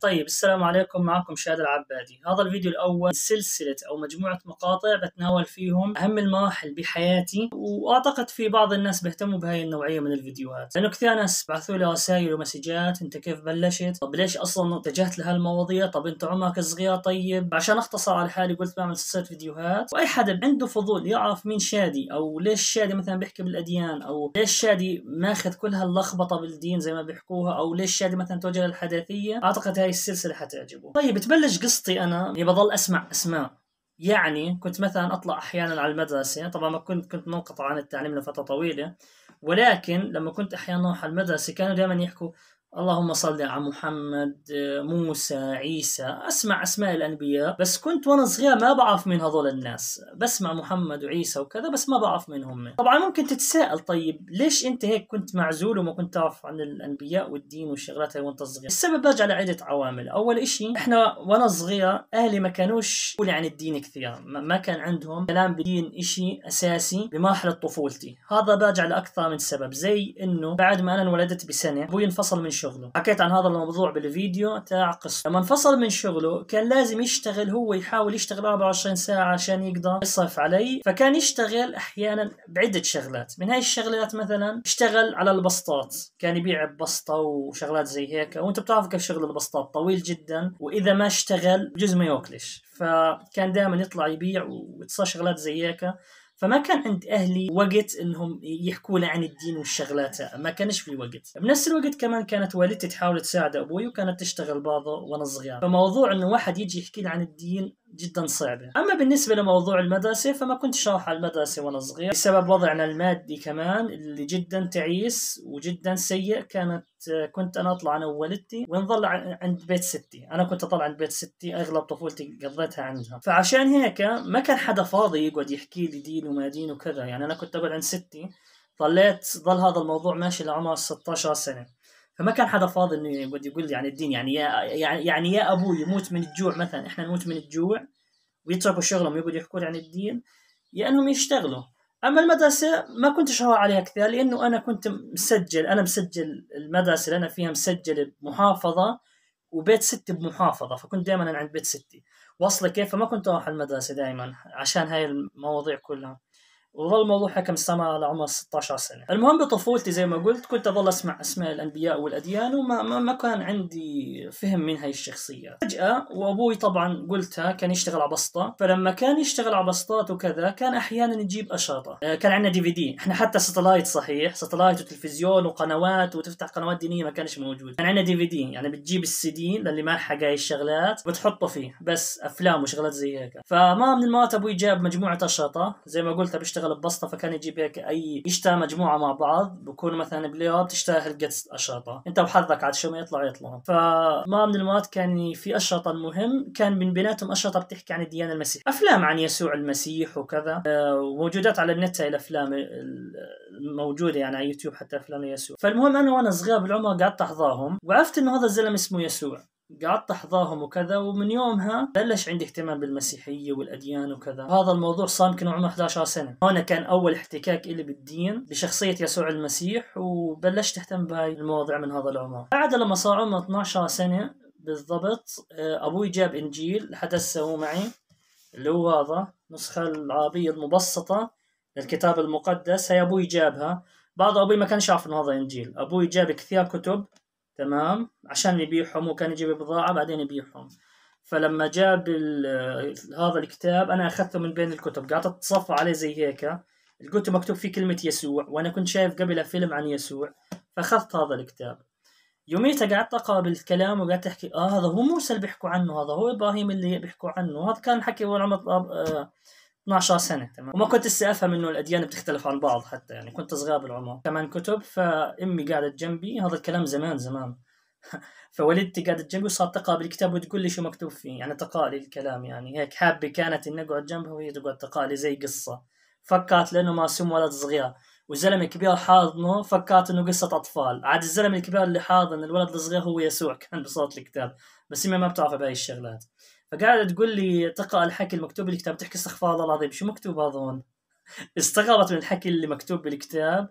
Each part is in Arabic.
طيب السلام عليكم معكم شاد العبادي هذا الفيديو الأول سلسلة أو مجموعة مقاطع بتناول فيهم أهم المراحل بحياتي وأعتقد في بعض الناس بيهتموا بهاي النوعية من الفيديوهات لأنه كثير ناس بعثوا لي رسائل ومسجات أنت كيف بلشت طب ليش أصلا اتجهت لهالمواضيع طب أنت عمرك صغير طيب عشان أختصر على حالي قلت بعمل سلسلة فيديوهات وأي حدا عنده فضول يعرف مين شادي أو ليش شادي مثلا بيحكي بالأديان أو ليش شادي ماخذ كل هاللخبطة بالدين زي ما بيحكوها أو ليش شادي مثلا توجه للحداثية أعتقد هاي هاي السلسله حتعجبه طيب تبلش قصتي انا اني بضل اسمع اسماء يعني كنت مثلا اطلع احيانا على المدرسه طبعا ما كنت كنت منقطع عن التعليم لفتره طويله ولكن لما كنت احيانا اروح على المدرسه كانوا دائما يحكوا اللهم صل على محمد موسى عيسى اسمع اسماء الانبياء بس كنت وانا صغير ما بعرف مين هذول الناس بسمع محمد وعيسى وكذا بس ما بعرف مين هم طبعا ممكن تتساءل طيب ليش انت هيك كنت معزول وما كنت تعرف عن الانبياء والدين والشغلات هاي وانت صغير السبب برجع لعده عوامل اول إشي احنا وانا صغير اهلي ما كانوش يقولوا عن الدين كثير ما كان عندهم كلام بدين إشي اساسي بمرحله طفولتي هذا برجع لاكثر من سبب زي انه بعد ما انا انولدت بسنه ابوي انفصل من شغل شغله حكيت عن هذا الموضوع بالفيديو تاع قصة لما انفصل من شغله كان لازم يشتغل هو يحاول يشتغل 24 ساعة عشان يقدر يصرف علي فكان يشتغل أحيانا بعدة شغلات من هاي الشغلات مثلا اشتغل على البسطات كان يبيع بسطة وشغلات زي هيك وانت بتعرف كيف شغل البسطات طويل جدا وإذا ما اشتغل جزء ما ياكلش فكان دائما يطلع يبيع ويتصا شغلات زي هيك فما كان عند اهلي وقت انهم يحكوا له عن الدين والشغلات ما كانش في وقت بنفس الوقت كمان كانت والدتي تحاول تساعد ابوي وكانت تشتغل بابا وانا صغير فموضوع انه واحد يجي يحكي لي عن الدين جدا صعبة أما بالنسبة لموضوع المدرسة فما كنت شاطح على المدرسة وأنا صغير بسبب وضعنا المادي كمان اللي جدا تعيس وجدا سيء كانت كنت أنا أطلع أنا ووالدتي ونظل عند بيت ستي أنا كنت أطلع عند بيت ستي أغلب طفولتي قضيتها عندها فعشان هيك ما كان حدا فاضي يقعد يحكي لي دين وما دين وكذا يعني أنا كنت أقعد عند ستي ظليت ظل هذا الموضوع ماشي لعمر 16 سنة فما كان حدا فاضي انه يقعد يقول لي عن الدين يعني يا يعني-, يعني يا ابوي يموت من الجوع مثلا احنا نموت من الجوع ويتركوا شغلهم يقعدوا يحكوا عن الدين يا انهم يشتغلوا اما المدرسه ما كنت شغال عليها كثير لانه انا كنت مسجل انا مسجل المدرسه اللي انا فيها مسجل بمحافظه وبيت ستي بمحافظه فكنت دائما عند بيت ستي واصله كيف فما كنت اروح المدرسه دائما عشان هاي المواضيع كلها وظل الموضوع حكم السماء لعمر 16 سنه المهم بطفولتي زي ما قلت كنت اظل اسمع اسماء الانبياء والاديان وما ما, ما كان عندي فهم من هاي الشخصيات فجاه وابوي طبعا قلتها كان يشتغل عبسطه فلما كان يشتغل عبسطات وكذا كان احيانا يجيب اشرطه آه، كان عندنا دي في دي احنا حتى ستلايت صحيح ستلايت وتلفزيون وقنوات وتفتح قنوات دينيه ما كانش موجود كان عندنا دي في دي يعني بتجيب السي دي للي ما حقا هاي الشغلات وتحطه فيه بس افلام وشغلات زي هيك فما من المرات ابوي جاب مجموعه اشرطه زي ما قلت بيشتغل يشتغل ببسطه فكان يجيب هيك اي يشتا مجموعه مع بعض بكون مثلا بليره تشتا هلقت اشرطه انت وحظك عاد شو ما يطلع يطلع فما من المرات كان في اشرطه المهم كان من بيناتهم اشرطه بتحكي عن الديانه المسيحيه افلام عن يسوع المسيح وكذا وموجودات آه، على النت هاي الافلام الموجوده يعني على يوتيوب حتى افلام يسوع فالمهم انا وانا صغير بالعمر قعدت احضرهم وعرفت انه هذا الزلم اسمه يسوع قعدت احظاهم وكذا ومن يومها بلش عندي اهتمام بالمسيحيه والاديان وكذا هذا الموضوع صار يمكن عمره 11 سنه هون كان اول احتكاك إلي بالدين بشخصيه يسوع المسيح وبلشت اهتم بهاي المواضيع من هذا العمر بعد لما صار عمره 12 سنه بالضبط آه، ابوي جاب انجيل هسه هو معي اللي هو هذا النسخه العربيه المبسطه للكتاب المقدس هي ابوي جابها بعض ابوي ما كانش عارف انه هذا انجيل ابوي جاب كثير كتب تمام عشان يبيعهم وكان يجيب بضاعة بعدين يبيعهم فلما جاب هذا الكتاب أنا أخذته من بين الكتب قعدت أتصفى عليه زي هيك قلت مكتوب فيه كلمة يسوع وأنا كنت شايف قبلها فيلم عن يسوع فأخذت هذا الكتاب يوميتها قعدت أقرأ بالكلام وقعدت أحكي آه هذا هو موسى اللي بيحكوا عنه هذا هو إبراهيم اللي بيحكوا عنه هذا كان حكي آه 12 سنه تمام وما كنت لسه افهم انه الاديان بتختلف عن بعض حتى يعني كنت صغير بالعمر كمان كتب فامي قعدت جنبي هذا الكلام زمان زمان فوالدتي قعدت جنبي وصارت تقرا بالكتاب وتقول لي شو مكتوب فيه يعني تقرا لي الكلام يعني هيك حابه كانت اني اقعد جنبها وهي تقعد تقرا لي زي قصه فكرت لانه معصوم ولد صغير والزلمه الكبير حاضنه فكرت انه قصه اطفال عاد الزلمه الكبير اللي حاضن الولد الصغير هو يسوع كان بصوت الكتاب بس امي ما بتعرف بهاي الشغلات فقاعده تقول لي تقرا الحكي المكتوب بالكتاب تحكي استغفر الله العظيم شو مكتوب هذول؟ استغربت من الحكي اللي مكتوب بالكتاب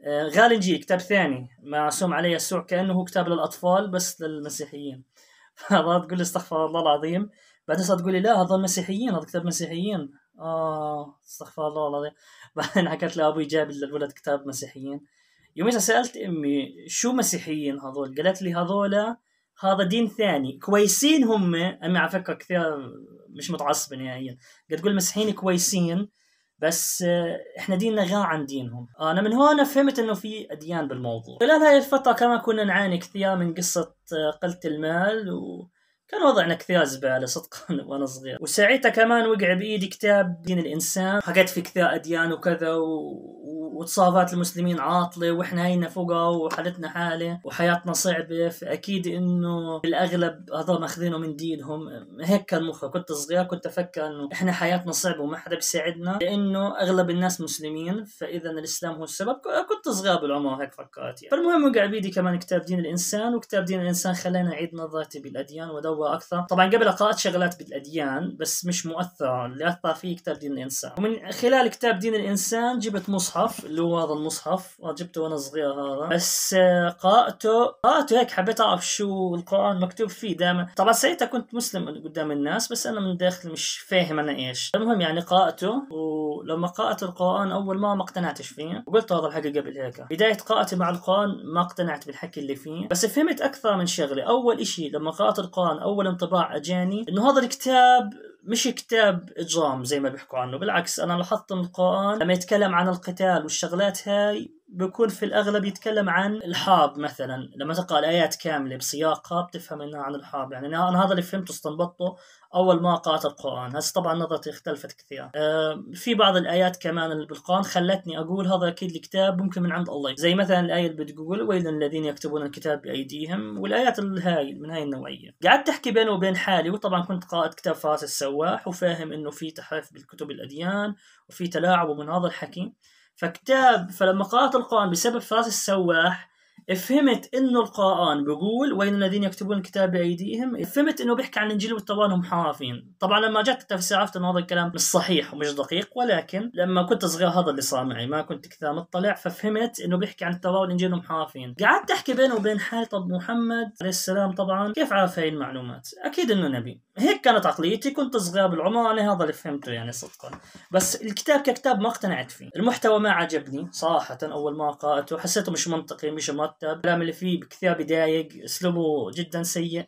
آه، غالي نجي كتاب ثاني معصوم علي يسوع كانه هو كتاب للاطفال بس للمسيحيين فهذا تقول لي استغفر الله العظيم بعدين صارت تقول لي لا هذول مسيحيين هذا كتاب مسيحيين اه استغفر الله العظيم بعدين حكت لابوي جاب للولد كتاب مسيحيين يوميتها سالت امي شو مسيحيين هذول قالت لي هذول هذا دين ثاني كويسين هم أمي على فكرة كثير مش متعصبه نهائيا قد تقول المسيحيين كويسين بس آه، احنا ديننا غير عن دينهم انا من هون فهمت انه في اديان بالموضوع خلال هاي الفتره كمان كنا نعاني كثير من قصه آه، قله المال و كان وضعنا كثير زباله صدقا وانا صغير وساعتها كمان وقع بايدي كتاب دين الانسان حقت في كثير اديان وكذا و... وتصافات المسلمين عاطله واحنا هينا فوقها وحالتنا حاله وحياتنا صعبه فاكيد انه بالاغلب هذول ماخذينه من دينهم هيك كان مخي كنت صغير كنت افكر انه احنا حياتنا صعبه وما حدا بيساعدنا لانه اغلب الناس مسلمين فاذا الاسلام هو السبب كنت صغير بالعمر هيك فكرت يعني. فالمهم وقع بيدي كمان كتاب دين الانسان وكتاب دين الانسان خلاني اعيد نظرتي بالاديان ودور محتوى اكثر طبعا قبل قرات شغلات بالاديان بس مش مؤثره اللي اثر فيه كتاب دين الانسان ومن خلال كتاب دين الانسان جبت مصحف اللي هو هذا المصحف جبته وانا صغير هذا بس آه، قراته قراته هيك حبيت اعرف شو القران مكتوب فيه دائما طبعا ساعتها كنت مسلم قدام الناس بس انا من داخل مش فاهم انا ايش المهم يعني قراته ولما قرات القران اول مره ما اقتنعتش فيه وقلت هذا الحكي قبل هيك بدايه قراءتي مع القران ما اقتنعت بالحكي اللي فيه بس فهمت اكثر من شغله اول شيء لما قرات القران اول انطباع اجاني انه هذا الكتاب مش كتاب اجرام زي ما بيحكوا عنه بالعكس انا لاحظت ان القران لما يتكلم عن القتال والشغلات هاي بيكون في الأغلب يتكلم عن الحرب مثلا لما تقرأ الآيات كاملة بسياقها بتفهم أنها عن الحرب يعني أنا هذا اللي فهمته استنبطته أول ما قرأت القرآن هسه طبعا نظرتي اختلفت كثير أه في بعض الآيات كمان اللي بالقرآن خلتني أقول هذا أكيد الكتاب ممكن من عند الله زي مثلا الآية اللي بتقول ويل الذين يكتبون الكتاب بأيديهم والآيات الهاي من هاي النوعية قعدت أحكي بيني وبين حالي وطبعا كنت قائد كتاب فارس السواح وفاهم أنه في تحريف بالكتب الأديان وفي تلاعب ومن هذا الحكي فكتاب فلما قرأت القرآن بسبب فراس السواح فهمت انه القران بيقول وين الذين يكتبون الكتاب بايديهم فهمت انه بيحكي عن الانجيل والتوراه هم حرافين طبعا لما جت التفسير عرفت انه هذا الكلام مش صحيح ومش دقيق ولكن لما كنت صغير هذا اللي صار معي ما كنت كثير مطلع ففهمت انه بيحكي عن التوراه والانجيل هم حرافين قعدت احكي بينه وبين حالي طب محمد عليه السلام طبعا كيف عرف هاي المعلومات اكيد انه نبي هيك كانت عقليتي كنت صغير بالعمر انا هذا اللي فهمته يعني صدقا بس الكتاب ككتاب ما اقتنعت فيه المحتوى ما عجبني صراحه اول ما قرأته حسيته مش منطقي مش ما مرتب الكلام اللي فيه بكثير بيضايق اسلوبه جدا سيء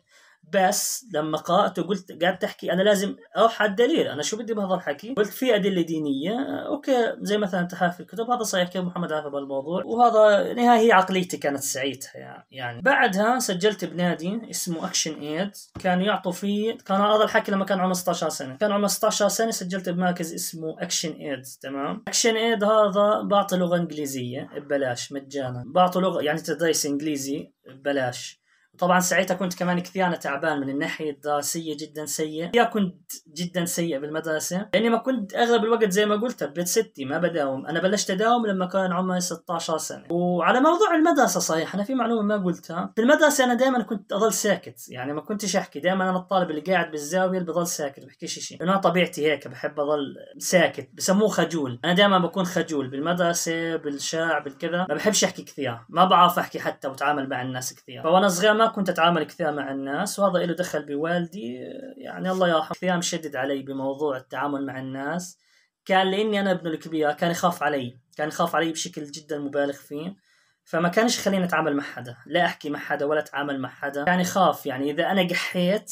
بس لما قرأته قلت قاعد تحكي أنا لازم أروح على الدليل أنا شو بدي بهذا الحكي قلت في أدلة دينية أوكي زي مثلا تحالف الكتب هذا صحيح كيف محمد عرف الموضوع وهذا نهاية هي عقليتي كانت سعيدة يعني بعدها سجلت بنادي اسمه أكشن إيد كانوا يعطوا فيه كان هذا الحكي لما كان عمره 16 سنة كان عمره 16 سنة سجلت بمركز اسمه أكشن إيد تمام أكشن إيد هذا بعطي لغة إنجليزية ببلاش مجانا بعطي لغة يعني تدريس إنجليزي ببلاش طبعا ساعتها كنت كمان كثير انا تعبان من الناحيه الدراسيه جدا سيء يا كنت جدا سيء بالمدرسه لاني ما كنت اغلب الوقت زي ما قلت ببيت ستي ما بداوم انا بلشت اداوم لما كان عمري 16 سنه وعلى موضوع المدرسه صحيح انا في معلومه ما قلتها في المدرسه انا دائما كنت اضل ساكت يعني ما كنتش احكي دائما انا الطالب اللي قاعد بالزاويه اللي بضل ساكت بحكيش شيء لانه طبيعتي هيك بحب اضل ساكت بسموه خجول انا دائما بكون خجول بالمدرسه بالشارع بالكذا ما بحبش احكي كثير ما بعرف احكي حتى واتعامل مع الناس كثير فوانا صغير ما ما كنت اتعامل كثير مع الناس وهذا له دخل بوالدي يعني الله يرحمه كثير شدد علي بموضوع التعامل مع الناس كان لاني انا ابنه الكبير كان يخاف علي كان يخاف علي بشكل جدا مبالغ فيه فما كانش يخليني اتعامل مع حدا لا احكي مع حدا ولا اتعامل مع حدا كان يخاف يعني اذا انا قحيت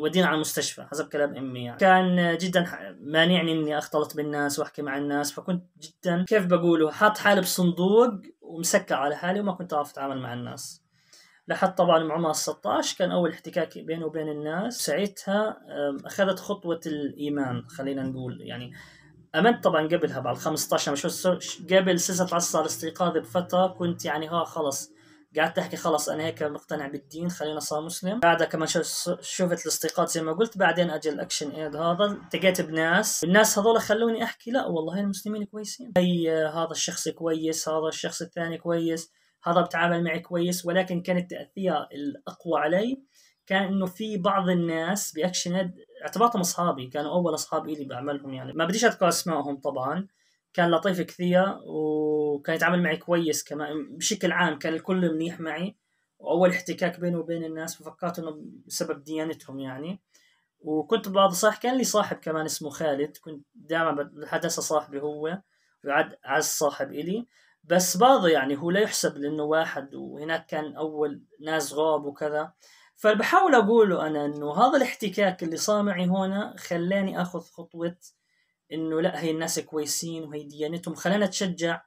ودينا على المستشفى حسب كلام امي يعني كان جدا مانعني اني اختلط بالناس واحكي مع الناس فكنت جدا كيف بقوله حاط حالي بصندوق ومسكر على حالي وما كنت اعرف اتعامل مع الناس لحد طبعا عمرها 16 كان اول احتكاك بينه وبين الناس ساعتها اخذت خطوه الايمان خلينا نقول يعني امنت طبعا قبلها بعد 15 يعني شو قبل العصر الاستيقاظ بفتره كنت يعني ها خلص قعدت احكي خلص انا هيك مقتنع بالدين خلينا صار مسلم بعدها كمان شفت الاستيقاظ زي ما قلت بعدين اجى الاكشن ايد هذا التقيت بناس الناس هذول خلوني احكي لا والله المسلمين كويسين هي آه، هذا الشخص كويس هذا الشخص الثاني كويس هذا بتعامل معي كويس ولكن كان التاثير الاقوى علي كان انه في بعض الناس باكشن اعتبرتهم اصحابي كانوا اول اصحاب الي بعملهم يعني ما بديش اذكر اسمائهم طبعا كان لطيف كثير وكان يتعامل معي كويس كمان بشكل عام كان الكل منيح معي واول احتكاك بيني وبين الناس ففكرت انه بسبب ديانتهم يعني وكنت بعض صح كان لي صاحب كمان اسمه خالد كنت دائما بالحدث صاحبي هو ويعد عز صاحب الي بس برضه يعني هو لا يحسب لانه واحد وهناك كان اول ناس غاب وكذا فبحاول اقوله انا انه هذا الاحتكاك اللي صار معي هنا خلاني اخذ خطوه انه لا هي الناس كويسين وهي ديانتهم خلاني اتشجع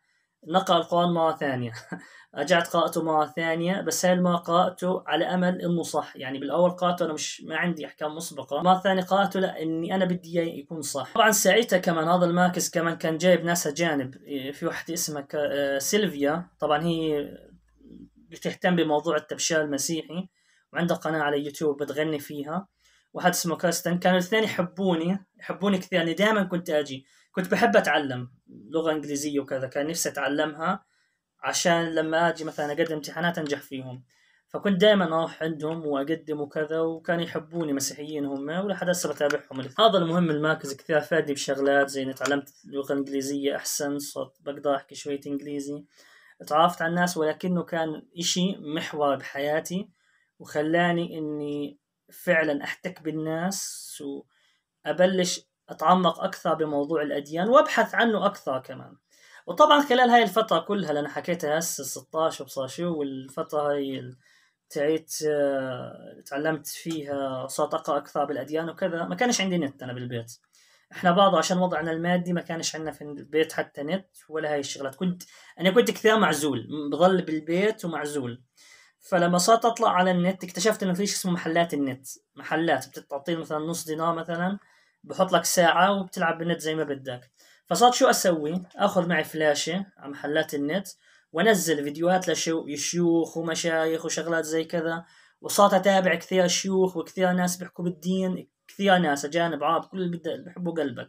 نقرأ القرآن مرة ثانية رجعت قرأته مرة ثانية بس هاي المرة قرأته على أمل إنه صح يعني بالأول قرأته أنا مش ما عندي أحكام مسبقة مرة ثانية قرأته لا إني أنا بدي إياه يكون صح طبعا ساعتها كمان هذا المركز كمان كان جايب ناس أجانب في واحدة اسمها آه، سيلفيا طبعا هي بتهتم بموضوع التبشير المسيحي وعندها قناة على يوتيوب بتغني فيها واحد اسمه كاستن كانوا الاثنين يحبوني يحبوني كثير أنا يعني دائما كنت أجي كنت بحب اتعلم لغه انجليزيه وكذا كان نفسي اتعلمها عشان لما اجي مثلا اقدم امتحانات انجح فيهم فكنت دائما اروح عندهم واقدم وكذا وكانوا يحبوني مسيحيين هم ولحد هسه بتابعهم هذا المهم المركز كثير فادني بشغلات زي اني تعلمت اللغه الانجليزيه احسن صرت بقدر احكي شويه انجليزي تعرفت على الناس ولكنه كان إشي محور بحياتي وخلاني إني فعلا أحتك بالناس وأبلش أتعمق أكثر بموضوع الأديان وأبحث عنه أكثر كمان وطبعا خلال هاي الفترة كلها اللي أنا حكيتها هسه 16 وبصر شو والفترة هاي تعيت آه، تعلمت فيها صرت أقرأ أكثر بالأديان وكذا ما كانش عندي نت أنا بالبيت احنا برضه عشان وضعنا المادي ما كانش عندنا في البيت حتى نت ولا هاي الشغلات كنت انا كنت كثير معزول بضل بالبيت ومعزول فلما صرت اطلع على النت اكتشفت انه فيش اسمه محلات النت محلات بتعطيني مثلا نص دينار مثلا بحط لك ساعه وبتلعب بالنت زي ما بدك فصار شو اسوي اخذ معي فلاشه على محلات النت وانزل فيديوهات لشيوخ ومشايخ وشغلات زي كذا وصارت اتابع كثير شيوخ وكثير ناس بيحكوا بالدين كثير ناس اجانب عرب كل اللي بحبوا قلبك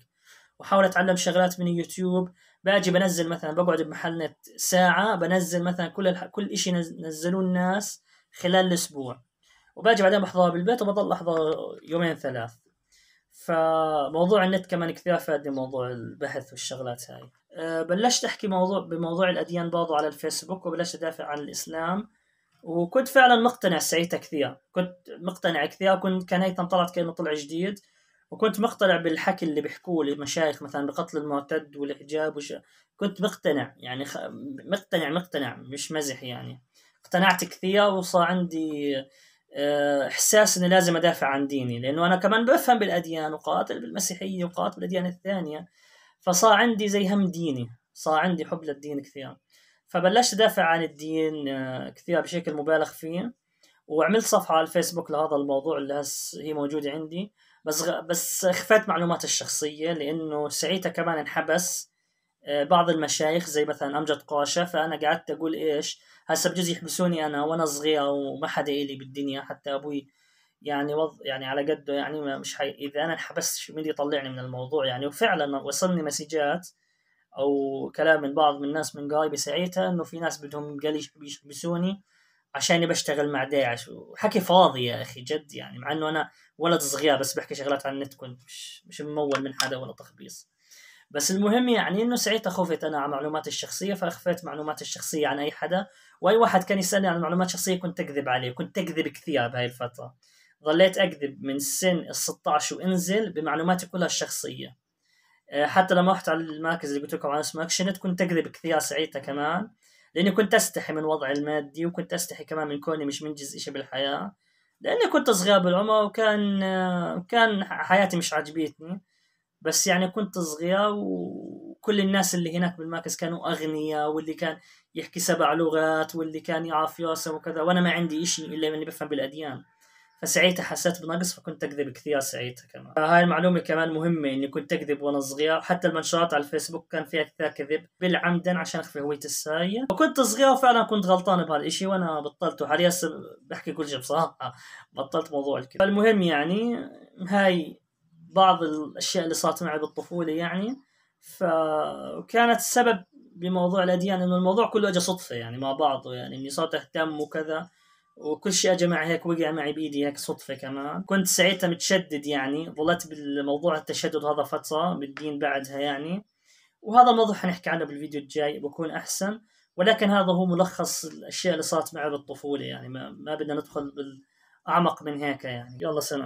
وحاول اتعلم شغلات من اليوتيوب باجي بنزل مثلا بقعد بمحل نت ساعه بنزل مثلا كل الح... كل شيء نزلوه الناس خلال الاسبوع وباجي بعدين بحضرها بالبيت وبضل احضر يومين ثلاث فموضوع النت كمان كثير فادني موضوع البحث والشغلات هاي أه، بلشت احكي موضوع بموضوع الاديان برضه على الفيسبوك وبلشت ادافع عن الاسلام وكنت فعلا مقتنع ساعتها كثير كنت مقتنع كثير كنت كان هي طلعت كانه طلع جديد وكنت مقتنع بالحكي اللي بيحكوه لمشايخ مثلا بقتل المعتد والحجاب وش كنت مقتنع يعني خ... مقتنع مقتنع مش مزح يعني اقتنعت كثير وصار عندي آه، احساس اني لازم ادافع عن ديني لانه انا كمان بفهم بالاديان وقاتل بالمسيحيه وقاتل بالاديان الثانيه فصار عندي زي هم ديني صار عندي حب للدين كثير فبلشت ادافع عن الدين آه، كثير بشكل مبالغ فيه وعملت صفحه على الفيسبوك لهذا الموضوع اللي هس هي موجوده عندي بس غ... بس اخفيت معلوماتي الشخصيه لانه ساعتها كمان انحبس بعض المشايخ زي مثلا امجد قاشة فانا قعدت اقول ايش هسا بجوز يحبسوني انا وانا صغير وما حدا الي بالدنيا حتى ابوي يعني وض يعني على قده يعني مش حي... اذا انا انحبست مين يطلعني من الموضوع يعني وفعلا وصلني مسجات او كلام من بعض من الناس من قرايبي ساعتها انه في ناس بدهم قال يحبسوني عشان بشتغل مع داعش وحكي فاضي يا اخي جد يعني مع انه انا ولد صغير بس بحكي شغلات عن النت كنت مش مش ممول من حدا ولا تخبيص بس المهم يعني انه ساعتها خفت انا على معلوماتي الشخصيه فاخفيت معلوماتي الشخصيه عن اي حدا واي واحد كان يسالني عن معلومات شخصيه كنت اكذب عليه كنت اكذب كثير بهاي الفتره ظليت اكذب من سن ال 16 وانزل بمعلوماتي كلها الشخصيه آه، حتى لما رحت على المركز اللي قلت لكم عنه اسمه اكشنت كنت اكذب كثير ساعتها كمان لاني كنت استحي من وضعي المادي وكنت استحي كمان من كوني مش منجز شيء بالحياه لاني كنت صغير بالعمر وكان آه، كان حياتي مش عاجبتني بس يعني كنت صغير وكل الناس اللي هناك بالمركز كانوا أغنياء واللي كان يحكي سبع لغات واللي كان يعرف ياسر وكذا وأنا ما عندي شيء إلا إني بفهم بالأديان فساعتها حسيت بنقص فكنت أكذب كثير ساعتها كمان هاي المعلومة كمان مهمة إني كنت أكذب وأنا صغير حتى المنشورات على الفيسبوك كان فيها كثير كذب بالعمد عشان أخفي هويتي السارية وكنت صغير وفعلا كنت غلطان بهالشيء وأنا بطلت وحاليا بحكي كل شيء بصراحة بطلت موضوع الكذب فالمهم يعني هاي بعض الاشياء اللي صارت معي بالطفوله يعني فكانت السبب بموضوع الاديان انه الموضوع كله اجى صدفه يعني مع بعضه يعني اني صرت اهتم وكذا وكل شيء اجى معي هيك وقع معي بايدي هيك صدفه كمان كنت ساعتها متشدد يعني ظلت بالموضوع التشدد هذا فتره بالدين بعدها يعني وهذا الموضوع حنحكي عنه بالفيديو الجاي بكون احسن ولكن هذا هو ملخص الاشياء اللي صارت معي بالطفوله يعني ما, ما بدنا ندخل بال اعمق من هيك يعني يلا سلام